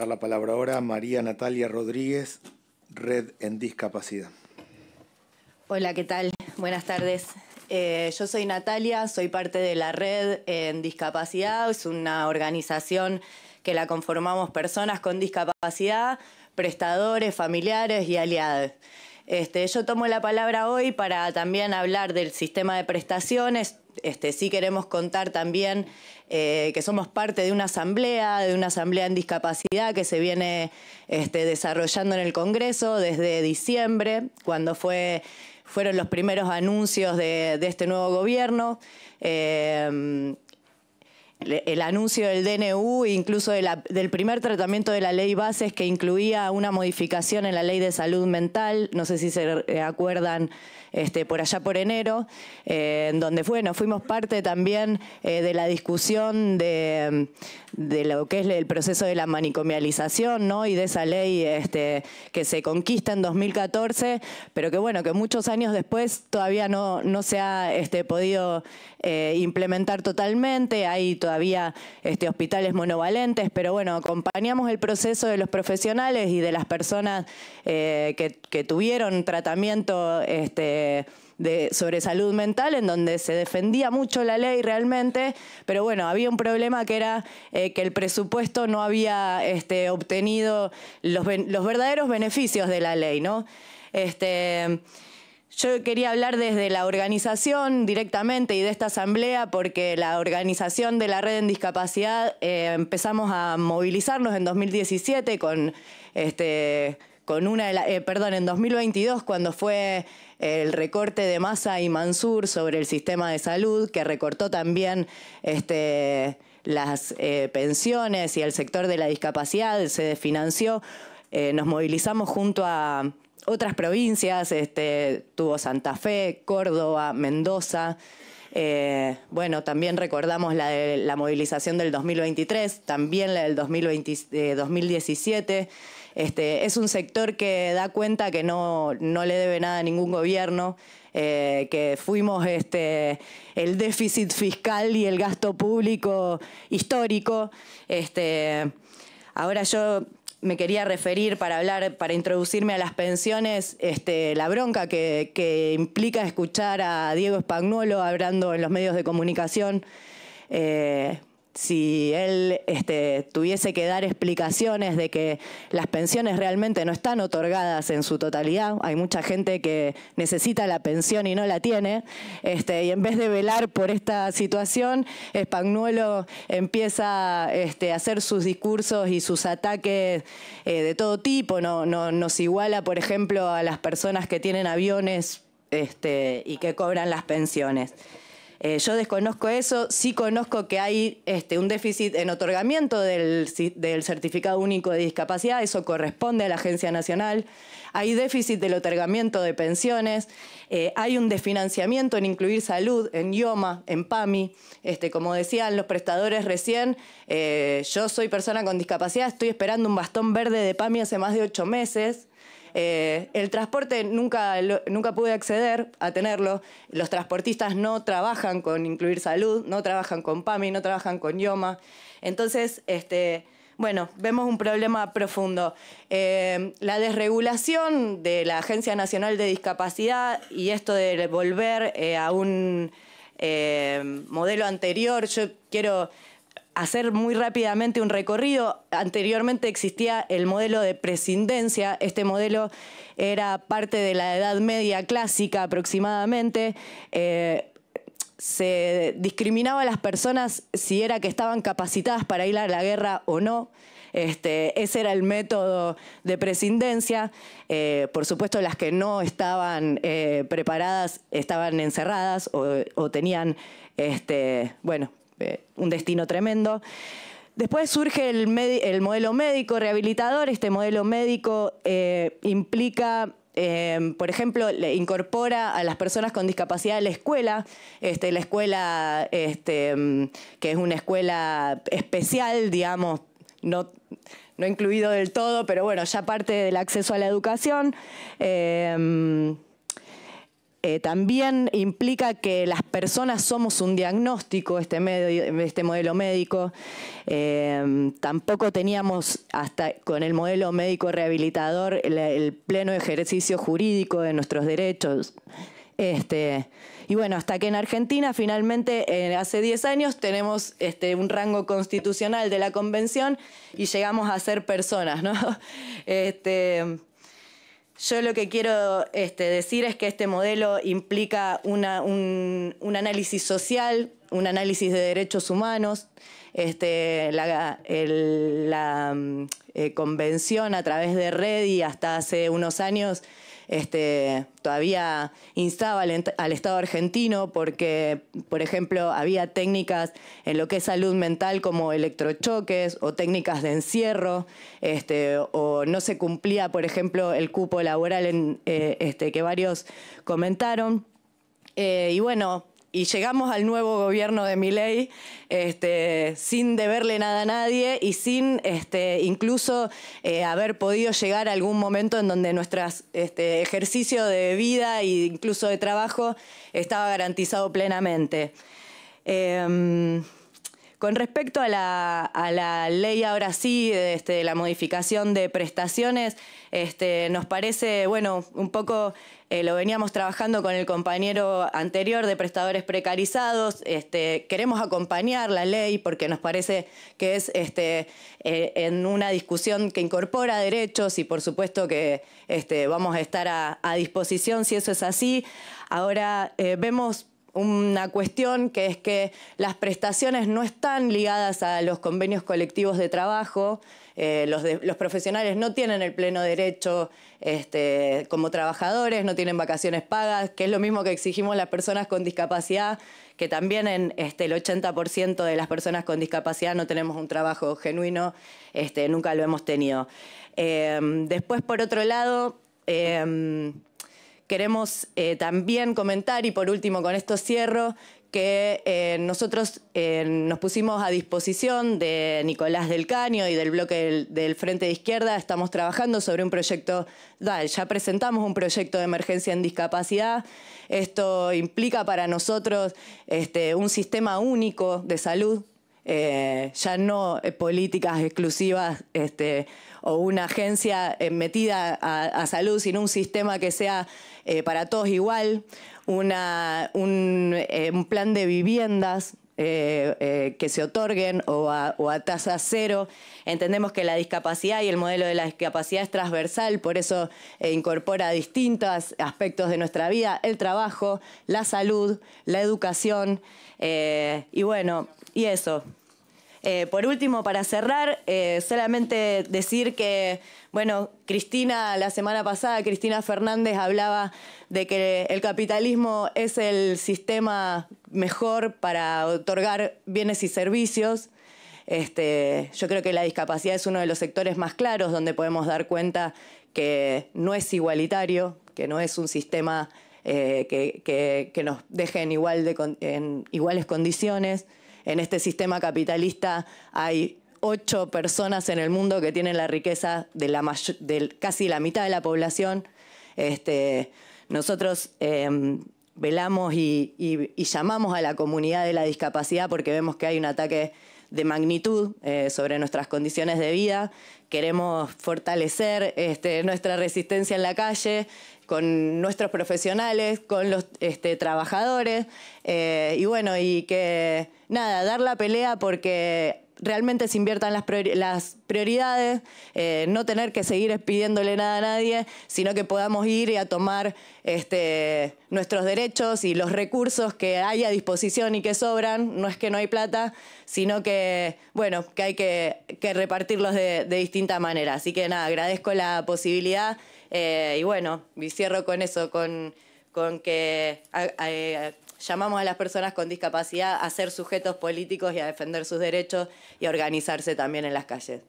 dar la palabra ahora a María Natalia Rodríguez, Red en Discapacidad. Hola, ¿qué tal? Buenas tardes. Eh, yo soy Natalia, soy parte de la Red en Discapacidad, es una organización que la conformamos personas con discapacidad, prestadores, familiares y aliados. Este, yo tomo la palabra hoy para también hablar del sistema de prestaciones, este, sí queremos contar también eh, que somos parte de una asamblea, de una asamblea en discapacidad que se viene este, desarrollando en el Congreso desde diciembre, cuando fue, fueron los primeros anuncios de, este nuevo gobierno. Eh, el anuncio del DNU, incluso del primer tratamiento de la ley Bases que incluía una modificación en la ley de salud mental, no sé si se acuerdan, este, por allá por enero, eh, en donde fuimos parte también eh, de la discusión de, lo que es el proceso de la manicomialización ¿no? y de esa ley este, que se conquista en 2014, pero que bueno, que muchos años después todavía no, no se ha este, podido eh, implementar totalmente, hay todavía este, hospitales monovalentes, pero bueno, acompañamos el proceso de los profesionales y de las personas eh, que, tuvieron tratamiento este, de, sobre salud mental, en donde se defendía mucho la ley realmente, pero bueno, había un problema que era eh, que el presupuesto no había este, obtenido los, los verdaderos beneficios de la ley, ¿no? Este, yo quería hablar desde la organización directamente y de esta asamblea porque la organización de la red en discapacidad eh, empezamos a movilizarnos en 2017 con, este, con una, eh, perdón, en 2022 cuando fue el recorte de Massa y Mansur sobre el sistema de salud que recortó también este, las eh, pensiones y el sector de la discapacidad se desfinanció. nos movilizamos junto a otras provincias, este, tuvo Santa Fe, Córdoba, Mendoza. Eh, bueno, también recordamos la, de, la movilización del 2023, también la del 2017. Eh, este, es un sector que da cuenta que no, no le debe nada a ningún gobierno, eh, que fuimos este, el déficit fiscal y el gasto público histórico. Este, ahora yo me quería referir para hablar, para introducirme a las pensiones, este, la bronca que, implica escuchar a Diego Spagnuolo hablando en los medios de comunicación. Eh, si él este, tuviese que dar explicaciones de que las pensiones realmente no están otorgadas en su totalidad, hay mucha gente que necesita la pensión y no la tiene, este, y en vez de velar por esta situación, Spagnuolo empieza este, a hacer sus discursos y sus ataques eh, de todo tipo, nos iguala, por ejemplo, a las personas que tienen aviones y que cobran las pensiones. Eh, yo desconozco eso, sí conozco que hay este, un déficit en otorgamiento del, certificado único de discapacidad, eso corresponde a la Agencia Nacional, hay déficit del otorgamiento de pensiones, eh, hay un desfinanciamiento en incluir salud, en IOMA, en PAMI, este, como decían los prestadores recién, eh, yo soy persona con discapacidad, estoy esperando un bastón verde de PAMI hace más de ocho meses, eh, el transporte nunca, nunca pude acceder a tenerlo. Los transportistas no trabajan con incluir salud, no trabajan con PAMI, no trabajan con IOMA. Entonces, este, bueno, vemos un problema profundo. Eh, la desregulación de la Agencia Nacional de Discapacidad y esto de volver eh, a un modelo anterior, yo quiero hacer muy rápidamente un recorrido. Anteriormente existía el modelo de prescindencia. Este modelo era parte de la Edad Media clásica aproximadamente. Eh, se discriminaba a las personas si era que estaban capacitadas para ir a la guerra o no. Este, ese era el método de prescindencia. Eh, por supuesto, las que no estaban eh, preparadas estaban encerradas o, tenían, este, bueno, eh, un destino tremendo. Después surge el, el, modelo médico rehabilitador. Este modelo médico eh, implica, eh, por ejemplo, le incorpora a las personas con discapacidad a la escuela. Este, la escuela, este, que es una escuela especial, digamos, no, no incluido del todo, pero bueno, ya parte del acceso a la educación. Eh, también implica que las personas somos un diagnóstico, este, medio, este modelo médico. Eh, tampoco teníamos, hasta con el modelo médico rehabilitador, el, pleno ejercicio jurídico de nuestros derechos. Este, y bueno, hasta que en Argentina finalmente eh, hace 10 años tenemos este, un rango constitucional de la convención y llegamos a ser personas, ¿no? Este, yo lo que quiero este, decir es que este modelo implica un, análisis social, un análisis de derechos humanos. Este, la, mm, eh, convención a través de Redi hasta hace unos años este, todavía instaba al, Estado argentino porque, por ejemplo, había técnicas en lo que es salud mental como electrochoques o técnicas de encierro, este, o no se cumplía, por ejemplo, el cupo laboral eh, este, que varios comentaron. Eh, y bueno, y llegamos al nuevo gobierno de Milei este, sin deberle nada a nadie y sin este, incluso eh, haber podido llegar a algún momento en donde nuestro este, ejercicio de vida e incluso de trabajo estaba garantizado plenamente. Em, con respecto a la, ley ahora sí, este, de la modificación de prestaciones, este, nos parece, bueno, un poco eh, lo veníamos trabajando con el compañero anterior de prestadores precarizados. Este, queremos acompañar la ley porque nos parece que es este, eh, en una discusión que incorpora derechos y por supuesto que este, vamos a estar a, disposición si eso es así. Ahora eh, vemos una cuestión que es que las prestaciones no están ligadas a los convenios colectivos de trabajo, eh, los, profesionales no tienen el pleno derecho este, como trabajadores, no tienen vacaciones pagas, que es lo mismo que exigimos las personas con discapacidad, que también en este, el 80% de las personas con discapacidad no tenemos un trabajo genuino, este, nunca lo hemos tenido. Eh, después, por otro lado, eh, Queremos eh, también comentar, y por último con esto cierro, que eh, nosotros eh, nos pusimos a disposición de Nicolás del Caño y del bloque del, Frente de Izquierda. Estamos trabajando sobre un proyecto, ya presentamos un proyecto de emergencia en discapacidad. Esto implica para nosotros este, un sistema único de salud eh, ya no eh, políticas exclusivas este, o una agencia eh, metida a, salud, sino un sistema que sea para todos igual, un plan de viviendas eh, eh, que se otorguen o a, tasa cero. Entendemos que la discapacidad y el modelo de la discapacidad es transversal, por eso eh, incorpora distintos aspectos de nuestra vida, el trabajo, la salud, la educación y bueno, y eso. por último, para cerrar, solamente decir que, bueno, Cristina, la semana pasada, Cristina Fernández hablaba de que el capitalismo es el sistema mejor para otorgar bienes y servicios. Este, yo creo que la discapacidad es uno de los sectores más claros donde podemos dar cuenta que no es igualitario, que no es un sistema eh, que, nos deje en, igual de, iguales condiciones. En este sistema capitalista hay ocho personas en el mundo que tienen la riqueza de, la casi la mitad de la población. Este, nosotros em, velamos y, llamamos a la comunidad de la discapacidad porque vemos que hay un ataque de magnitud eh, sobre nuestras condiciones de vida. Queremos fortalecer este, nuestra resistencia en la calle con nuestros profesionales, con los este, trabajadores eh, y bueno, y que nada, dar la pelea porque realmente se inviertan las, prioridades, eh, no tener que seguir pidiéndole nada a nadie, sino que podamos ir y a tomar este, nuestros derechos y los recursos que hay a disposición y que sobran. No es que no hay plata, sino que, bueno, que hay que, repartirlos de, distinta manera. Así que nada, agradezco la posibilidad eh, y bueno, cierro con eso, con con que llamamos a las personas con discapacidad a ser sujetos políticos y a defender sus derechos y a organizarse también en las calles.